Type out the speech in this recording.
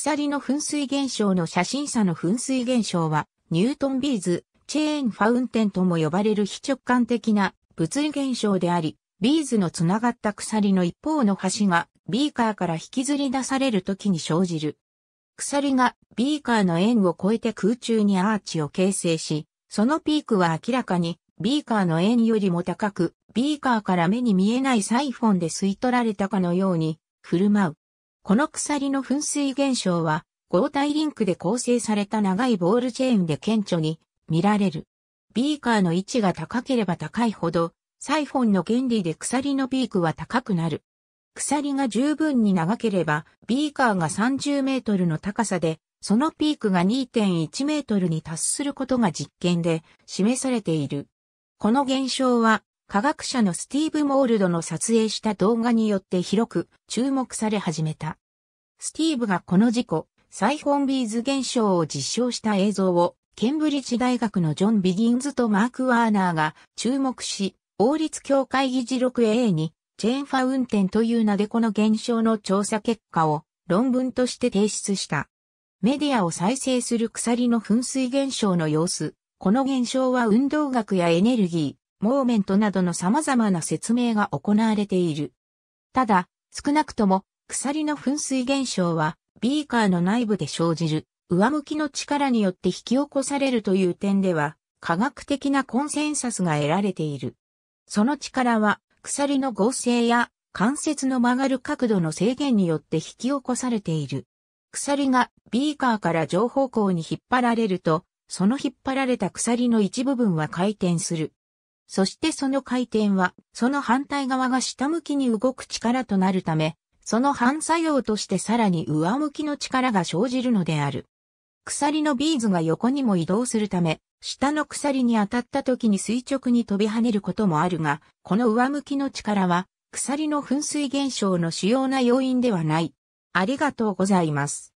鎖の噴水現象の写真差の噴水現象は、ニュートンビーズ、チェーンファウンテンとも呼ばれる非直感的な物理現象であり、ビーズのつながった鎖の一方の端がビーカーから引きずり出される時に生じる。鎖がビーカーの円を越えて空中にアーチを形成し、そのピークは明らかにビーカーの円よりも高く、ビーカーから目に見えないサイフォンで吸い取られたかのように振る舞う。この鎖の噴水現象は、合体リンクで構成された長いボールチェーンで顕著に見られる。ビーカーの位置が高ければ高いほど、サイフォンの原理で鎖のピークは高くなる。鎖が十分に長ければ、ビーカーが30メートルの高さで、そのピークが2.1メートルに達することが実験で示されている。この現象は科学者のスティーブ・モールドの撮影した動画によって広く注目され始めた。スティーブがこの事故、サイフォンビーズ現象を実証した映像を、ケンブリッジ大学のジョン・ビギンズとマーク・ワーナーが注目し、王立協会議事録 A に、チェーンファウンテンというなでこの現象の調査結果を論文として提出した。メディアを再生する鎖の噴水現象の様子。この現象は運動学やエネルギー、モーメントなどの様々な説明が行われている。ただ、少なくとも、鎖の噴水現象は、ビーカーの内部で生じる、上向きの力によって引き起こされるという点では、科学的なコンセンサスが得られている。その力は、鎖の合成や関節の曲がる角度の制限によって引き起こされている。鎖がビーカーから上方向に引っ張られると、その引っ張られた鎖の一部分は回転する。そしてその回転は、その反対側が下向きに動く力となるため、その反作用としてさらに上向きの力が生じるのである。鎖のビーズが横にも移動するため、下の鎖に当たった時に垂直に飛び跳ねることもあるが、この上向きの力は、鎖の噴水現象の主要な要因ではない。ありがとうございます。